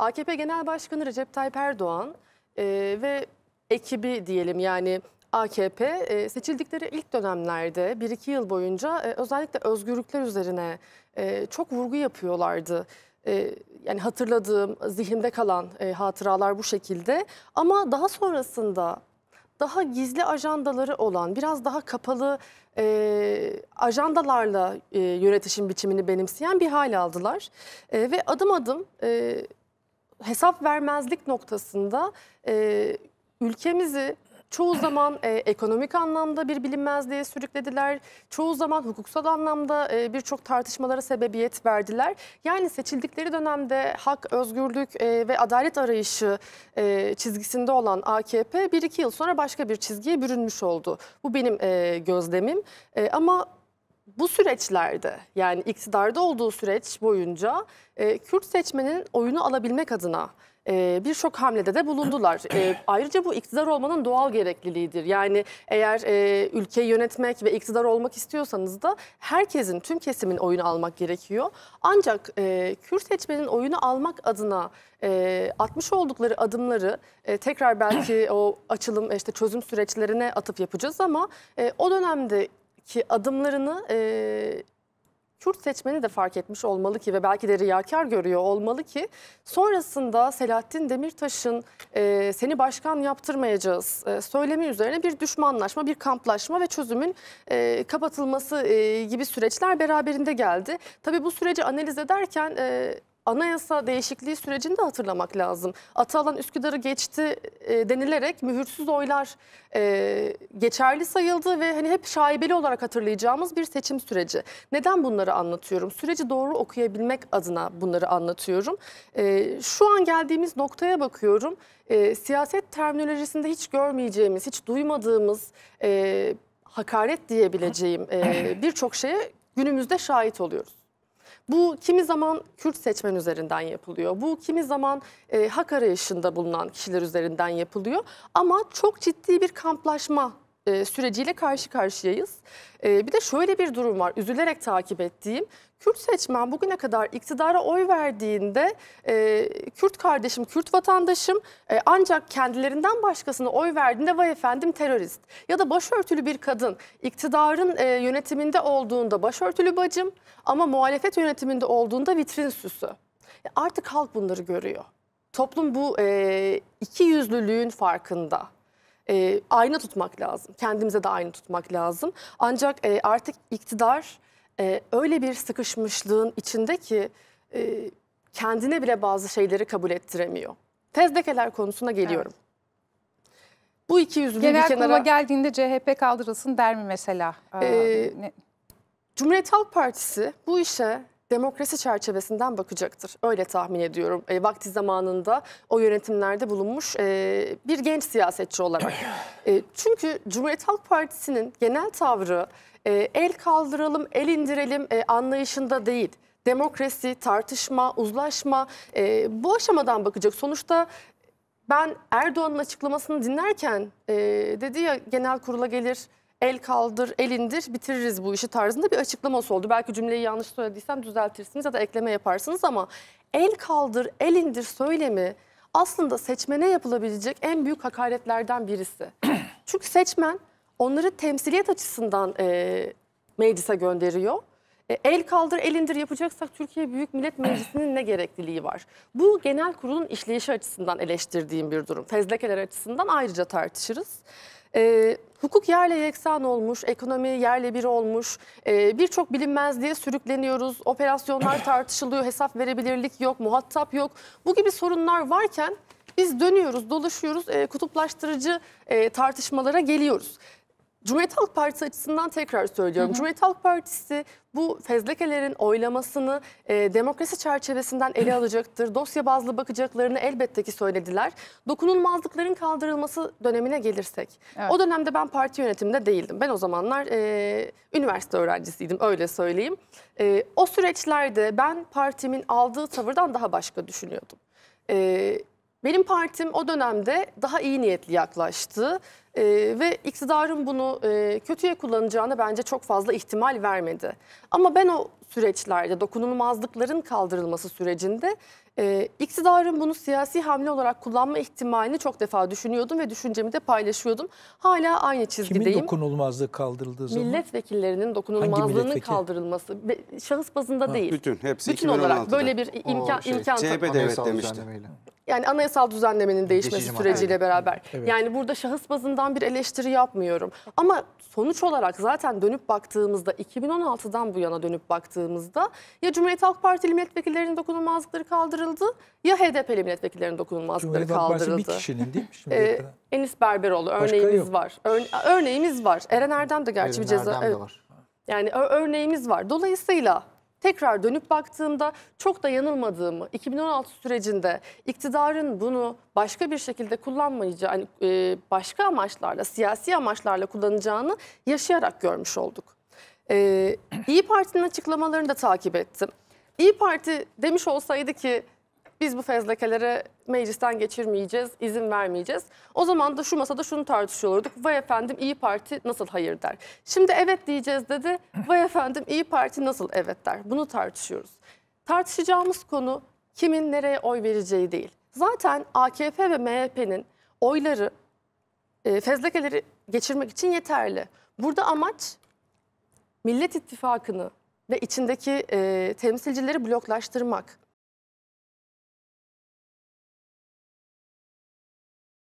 AKP Genel Başkanı Recep Tayyip Erdoğan e, ve ekibi diyelim yani AKP e, seçildikleri ilk dönemlerde 1-2 yıl boyunca e, özellikle özgürlükler üzerine e, çok vurgu yapıyorlardı. E, yani hatırladığım, zihnimde kalan e, hatıralar bu şekilde. Ama daha sonrasında daha gizli ajandaları olan, biraz daha kapalı e, ajandalarla e, yönetişim biçimini benimseyen bir hal aldılar. E, ve adım adım... E, hesap vermezlik noktasında e, ülkemizi çoğu zaman e, ekonomik anlamda bir bilinmezliğe sürüklediler. Çoğu zaman hukuksal anlamda e, birçok tartışmalara sebebiyet verdiler. Yani seçildikleri dönemde hak, özgürlük e, ve adalet arayışı e, çizgisinde olan AKP bir iki yıl sonra başka bir çizgiye bürünmüş oldu. Bu benim e, gözlemim. E, ama bu süreçlerde yani iktidarda olduğu süreç boyunca e, Kürt seçmenin oyunu alabilmek adına e, birçok hamlede de bulundular. E, ayrıca bu iktidar olmanın doğal gerekliliğidir. Yani eğer e, ülkeyi yönetmek ve iktidar olmak istiyorsanız da herkesin, tüm kesimin oyunu almak gerekiyor. Ancak e, Kürt seçmenin oyunu almak adına e, atmış oldukları adımları e, tekrar belki o açılım işte çözüm süreçlerine atıp yapacağız ama e, o dönemde ki adımlarını e, Kürt seçmeni de fark etmiş olmalı ki ve belki de riyakar görüyor olmalı ki sonrasında Selahattin Demirtaş'ın e, seni başkan yaptırmayacağız e, söylemi üzerine bir düşmanlaşma, bir kamplaşma ve çözümün e, kapatılması e, gibi süreçler beraberinde geldi. Tabii bu süreci analiz ederken e, anayasa değişikliği sürecini de hatırlamak lazım. Atalan Üsküdar'ı geçti e, denilerek mühürsüz oylar e, geçerli sayıldı ve hani hep şaibeli olarak hatırlayacağımız bir seçim süreci. Neden bunları anlatıyorum? Süreci doğru okuyabilmek adına bunları anlatıyorum. E, şu an geldiğimiz noktaya bakıyorum. E, siyaset terminolojisinde hiç görmeyeceğimiz, hiç duymadığımız e, hakaret diyebileceğim e, birçok şeye günümüzde şahit oluyoruz. Bu kimi zaman Kürt seçmen üzerinden yapılıyor. Bu kimi zaman e, hak arayışında bulunan kişiler üzerinden yapılıyor. Ama çok ciddi bir kamplaşma e, süreciyle karşı karşıyayız. E, bir de şöyle bir durum var üzülerek takip ettiğim. Kürt seçmen bugüne kadar iktidara oy verdiğinde e, Kürt kardeşim, Kürt vatandaşım e, ancak kendilerinden başkasına oy verdiğinde vay efendim terörist. Ya da başörtülü bir kadın iktidarın e, yönetiminde olduğunda başörtülü bacım ama muhalefet yönetiminde olduğunda vitrin süsü. E, artık halk bunları görüyor. Toplum bu e, iki yüzlülüğün farkında e, ayna tutmak lazım. Kendimize de aynı tutmak lazım. Ancak e, artık iktidar e, öyle bir sıkışmışlığın içinde ki e, kendine bile bazı şeyleri kabul ettiremiyor. Tezdekeler konusuna geliyorum. Evet. Bu iki yüzlü Genel bir kenara... Genel geldiğinde CHP kaldırılsın der mi mesela? Ee, ee, Cumhuriyet Halk Partisi bu işe demokrasi çerçevesinden bakacaktır. Öyle tahmin ediyorum. E, vakti zamanında o yönetimlerde bulunmuş e, bir genç siyasetçi olarak. e, çünkü Cumhuriyet Halk Partisi'nin genel tavrı e, el kaldıralım, el indirelim e, anlayışında değil demokrasi, tartışma, uzlaşma e, bu aşamadan bakacak. Sonuçta ben Erdoğan'ın açıklamasını dinlerken e, dedi ya genel kurula gelir el kaldır, el indir, bitiririz bu işi tarzında bir açıklaması oldu. Belki cümleyi yanlış söylediysem düzeltirsiniz ya da ekleme yaparsınız ama el kaldır, el indir söylemi aslında seçmene yapılabilecek en büyük hakaretlerden birisi. Çünkü seçmen onları temsiliyet açısından e, meclise gönderiyor. E, el kaldır el indir yapacaksak Türkiye Büyük Millet Meclisi'nin ne gerekliliği var? Bu genel kurulun işleyişi açısından eleştirdiğim bir durum. Fezlekeler açısından ayrıca tartışırız. E, Hukuk yerle yeksan olmuş, ekonomi yerle bir olmuş, ee, birçok bilinmez diye sürükleniyoruz, operasyonlar tartışılıyor, hesap verebilirlik yok, muhatap yok. Bu gibi sorunlar varken biz dönüyoruz, dolaşıyoruz, e, kutuplaştırıcı e, tartışmalara geliyoruz. Cumhuriyet Halk Partisi açısından tekrar söylüyorum. Hı hı. Cumhuriyet Halk Partisi bu fezlekelerin oylamasını e, demokrasi çerçevesinden ele alacaktır. Dosya bazlı bakacaklarını elbette ki söylediler. Dokunulmazlıkların kaldırılması dönemine gelirsek. Evet. O dönemde ben parti yönetiminde değildim. Ben o zamanlar e, üniversite öğrencisiydim öyle söyleyeyim. E, o süreçlerde ben partimin aldığı tavırdan daha başka düşünüyordum. E, benim partim o dönemde daha iyi niyetli yaklaştı. E, ve iktidarın bunu e, kötüye kullanacağına bence çok fazla ihtimal vermedi. Ama ben o süreçlerde dokunulmazlıkların kaldırılması sürecinde e, iktidarın bunu siyasi hamle olarak kullanma ihtimalini çok defa düşünüyordum ve düşüncemi de paylaşıyordum. Hala aynı çizgideyim. Kimin dokunulmazlığı kaldırıldığı zaman? Milletvekillerinin dokunulmazlığının milletvekili? kaldırılması. Şahıs bazında ha, değil. Bütün hepsi Bütün 2016'da. olarak böyle bir imkan, şey, imkan CHP devlet demişti. Yani anayasal düzenlemenin değişmesi Değişim süreciyle evet. beraber. Evet. Yani burada şahıs bazından bir eleştiri yapmıyorum. Ama sonuç olarak zaten dönüp baktığımızda 2016'dan bu yana dönüp baktığımızda ya Cumhuriyet Halk Partili milletvekillerinin dokunulmazlıkları kaldırıldı ya HDP'li milletvekillerinin dokunulmazlıkları kaldırıldı. Cumhuriyet Halk Partisi bir kişinin değil mi? Şimdi ee, Enis Berberoğlu örneğimiz var. Örne örneğimiz var. Eren Erdem de gerçi Eren bir ceza. Erdem de var. Yani örneğimiz var. Dolayısıyla tekrar dönüp baktığımda çok da yanılmadığımı 2016 sürecinde iktidarın bunu başka bir şekilde kullanmayacağı hani, e, başka amaçlarla siyasi amaçlarla kullanacağını yaşayarak görmüş olduk. E, İyi Parti'nin açıklamalarını da takip ettim. İyi Parti demiş olsaydı ki biz bu fezlekeleri meclisten geçirmeyeceğiz, izin vermeyeceğiz. O zaman da şu masada şunu tartışıyor Vay efendim İyi Parti nasıl hayır der. Şimdi evet diyeceğiz dedi. Vay efendim İyi Parti nasıl evet der. Bunu tartışıyoruz. Tartışacağımız konu kimin nereye oy vereceği değil. Zaten AKP ve MHP'nin oyları e, fezlekeleri geçirmek için yeterli. Burada amaç Millet İttifakı'nı ve içindeki e, temsilcileri bloklaştırmak.